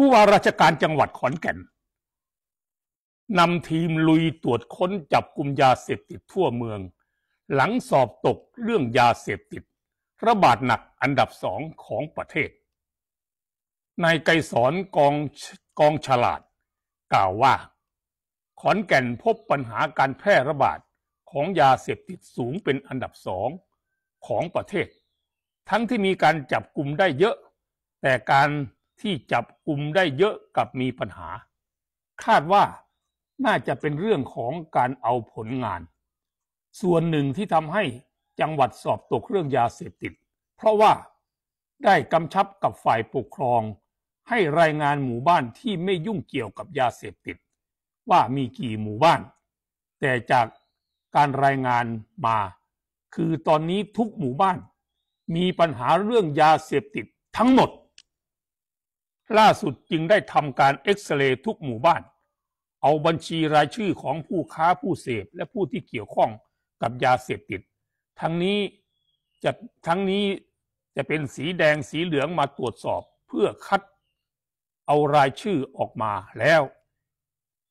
ผู้ว่าราชการจังหวัดขอนแก่นนำทีมลุยตรวจค้นจับกลุ่มยาเสพติดทั่วเมือง หลังสอบตกเรื่องยาเสพติด ระบาดหนักอันดับสองของประเทศนายไกรสอนกองกองฉลาด กล่าวว่า ขอนแก่นพบปัญหาการแพร่ระบาดของยาเสพติดสูงเป็นอันดับสองของประเทศ ทั้งที่มีการจับกลุ่มได้เยอะแต่การที่จับกลุ่มได้เยอะกับมีปัญหา คาดว่าน่าจะเป็นเรื่องของการเอาผลงาน ส่วนหนึ่งที่ทำให้จังหวัดสอบตกเรื่องยาเสพติด เพราะว่าได้กำชับกับฝ่ายปกครองให้รายงานหมู่บ้านที่ไม่ยุ่งเกี่ยวกับยาเสพติด ว่ามีกี่หมู่บ้าน แต่จากการรายงานมา คือตอนนี้ทุกหมู่บ้าน มีปัญหาเรื่องยาเสพติดทั้งหมดล่าสุดจึงได้ทำการเอ็กซเรย์ทุกหมู่บ้าน เอาบัญชีรายชื่อของผู้ค้าผู้เสพและผู้ที่เกี่ยวข้องกับยาเสพติด ทั้งนี้จะทั้งนี้จะเป็นสีแดงสีเหลืองมาตรวจสอบเพื่อคัดเอารายชื่อออกมาแล้ว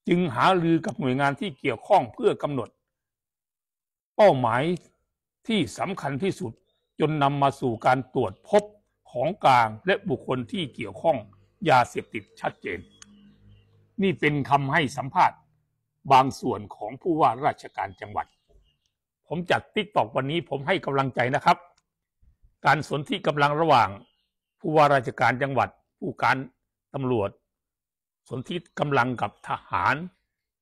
จึงหาลือกับหน่วยงานที่เกี่ยวข้องเพื่อกำหนด เป้าหมายที่สำคัญที่สุดจนนำมาสู่การตรวจพบของกลางและบุคคลที่เกี่ยวข้องยาเสพติดชัดเจน นี่เป็นคำให้สัมภาษณ์บางส่วนของผู้ว่าราชการจังหวัด ผมจัดติ๊กตอกวันนี้ผมให้กำลังใจนะครับ การสนที่กำลังระหว่างผู้ว่าราชการจังหวัด ผู้การตำรวจ สนที่กำลังกับทหาร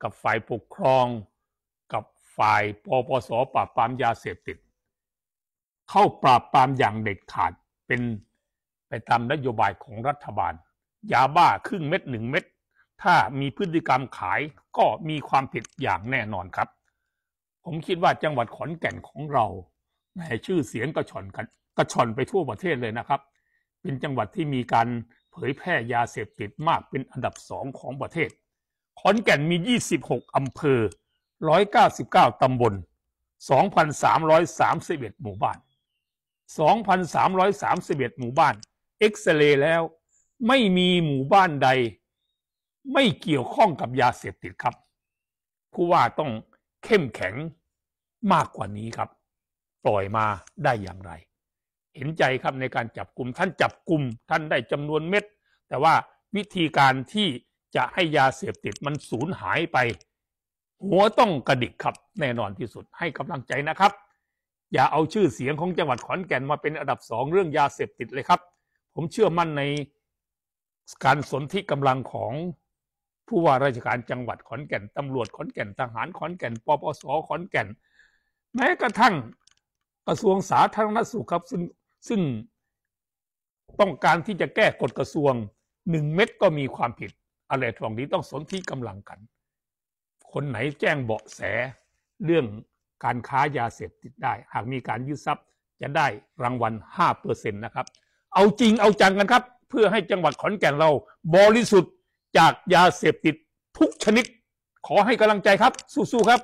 กับฝ่ายปกครองกับฝ่ายปปสปราบปรามยาเสพติด เข้าปราบปรามอย่างเด็ดขาดเป็นไปตามนโยบายของรัฐบาลยาบ้าครึ่งเม็ดหนึ่งเม็ดถ้ามีพฤติกรรมขายก็มีความผิดอย่างแน่นอนครับ ผมคิดว่าจังหวัดขอนแก่นของเราในชื่อเสียงกระชอนกันกระชอนไปทั่วประเทศเลยนะครับ เป็นจังหวัดที่มีการเผยแพร่ยาเสพติดมากเป็นอันดับสองของประเทศ ขอนแก่นมี 26 อำเภอ199 ตำบล2,331หมู่บ้าน 2,331หมู่บ้านเอ็กซเรย์แล้วไม่มีหมู่บ้านใด ไม่เกี่ยวข้องกับยาเสพติดครับผู้ว่าต้องเข้มแข็งมากกว่านี้ครับปล่อยมาได้อย่างไร เห็นใจครับในการจับกลุ่มท่านจับกลุ่มท่านได้จำนวนเม็ดแต่ว่าวิธีการที่จะให้ยาเสพติดมันสูญหายไป หัวต้องกระดิกครับ แน่นอนที่สุดให้กำลังใจนะครับ อย่าเอาชื่อเสียงของจังหวัดขอนแก่นมาเป็นอันดับสองเรื่องยาเสพติดเลยครับ ผมเชื่อมั่นในการสนธิกำลังของผู้ว่าราชการจังหวัดขอนแก่นตำรวจขอนแก่นทหารขอนแก่นปปสขอนแก่น แม้กระทั่งกระทรวงสาธารณสุขครับซึ่งซึ่ง ต้องการที่จะแก้กฎกระทรวงหนึ่งเม็ดก็มีความผิด อะไรทองนี้ต้องสนที่กำลังกัน คนไหนแจ้งเบาะแสเรื่องการค้ายาเสพติดได้ หากมีการยึดทรัพย์จะได้รางวัล5%นะครับ เอาจริงเอาจังกันครับพื่อให้จังหวัดขอนแก่นเราบริสุทธิ์จากยาเสพติดทุกชนิด ขอให้กำลังใจครับสู้ๆครับ